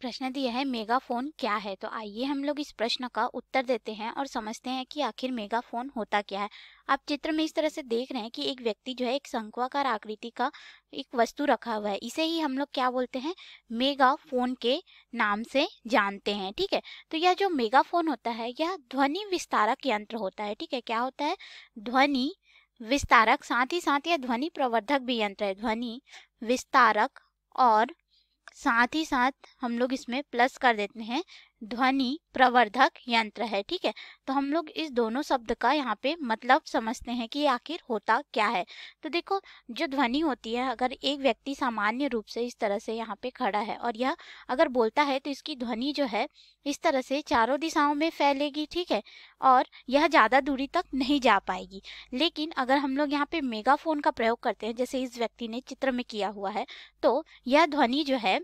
प्रश्न दिया है मेगाफोन क्या है तो आइए हम लोग इस प्रश्न का उत्तर देते हैं और समझते हैं कि आखिर मेगाफोन होता क्या है आप चित्र में इस तरह से देख रहे हैं कि एक व्यक्ति जो है एक शंक्वाकार आकृति का एक वस्तु रखा हुआ है इसे ही हम लोग क्या बोलते हैं मेगाफोन के नाम से जानते हैं ठीक है तो यह जो मेगाफोन होता है यह ध्वनि विस्तारक यंत्र होता है ठीक है क्या होता है ध्वनि विस्तारक साथ ही साथ यह ध्वनि प्रवर्धक भी यंत्र है ध्वनि विस्तारक और साथ ही साथ हम लोग इसमें प्लस कर देते हैं ध्वनि प्रवर्धक यंत्र है ठीक है तो हम लोग इस दोनों शब्द का यहाँ पे मतलब समझते हैं कि आखिर होता क्या है तो देखो जो ध्वनि होती है अगर एक व्यक्ति सामान्य रूप से इस तरह से यहाँ पे खड़ा है और यह अगर बोलता है तो इसकी ध्वनि जो है इस तरह से चारों दिशाओं में फैलेगी ठीक है और यह ज़्यादा दूरी तक नहीं जा पाएगी लेकिन अगर हम लोग यहाँ पे मेगाफोन का प्रयोग करते हैं जैसे इस व्यक्ति ने चित्र में किया हुआ है तो यह ध्वनि जो है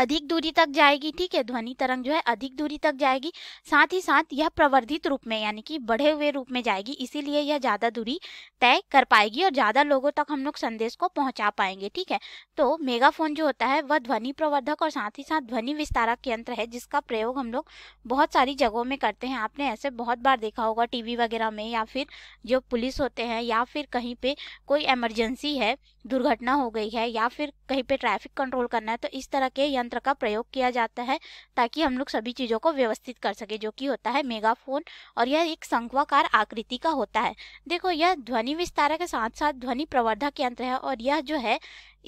अधिक दूरी तक जाएगी ठीक है ध्वनि तरंग जो है अधिक दूरी तक जाएगी साथ ही साथ यह प्रवर्धित रूप में यानी कि बढ़े हुए रूप में जाएगी इसीलिए यह ज़्यादा दूरी तय कर पाएगी और ज़्यादा लोगों तक हम लोग संदेश को पहुंचा पाएंगे ठीक है तो मेगाफोन जो होता है वह ध्वनि प्रवर्धक और साथ ही साथ ध्वनि विस्तारक यंत्र है जिसका प्रयोग हम लोग बहुत सारी जगहों में करते हैं आपने ऐसे बहुत बार देखा होगा टीवी वगैरह में या फिर जो पुलिस होते हैं या फिर कहीं पे कोई इमरजेंसी है दुर्घटना हो गई है या फिर कहीं पे ट्रैफिक कंट्रोल करना है तो इस तरह के यंत्र यंत्र का प्रयोग किया जाता है ताकि हम लोग सभी चीज़ों को व्यवस्थित कर सके जो कि होता है मेगाफोन और यह एक संखवाकार आकृति का होता है देखो यह ध्वनि विस्तारा के साथ साथ ध्वनि प्रवर्धक यंत्र है और यह जो है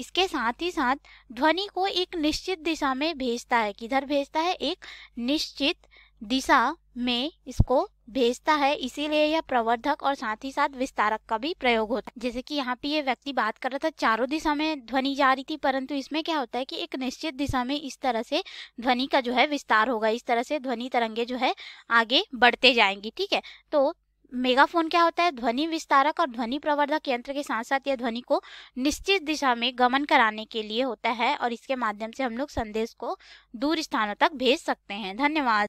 इसके साथ ही साथ ध्वनि को एक निश्चित दिशा में भेजता है किधर भेजता है एक निश्चित दिशा में इसको भेजता है इसीलिए यह प्रवर्धक और साथ ही साथ विस्तारक का भी प्रयोग होता है जैसे कि यहाँ पे ये व्यक्ति बात कर रहा था चारों दिशा में ध्वनि जा रही थी परंतु इसमें क्या होता है कि एक निश्चित दिशा में इस तरह से ध्वनि का जो है विस्तार होगा इस तरह से ध्वनि तरंगे जो है आगे बढ़ते जाएंगी ठीक है तो मेगाफोन क्या होता है ध्वनि विस्तारक और ध्वनि प्रवर्धक यंत्र के साथ साथ यह ध्वनि को निश्चित दिशा में गमन कराने के लिए होता है और इसके माध्यम से हम लोग संदेश को दूर स्थानों तक भेज सकते हैं धन्यवाद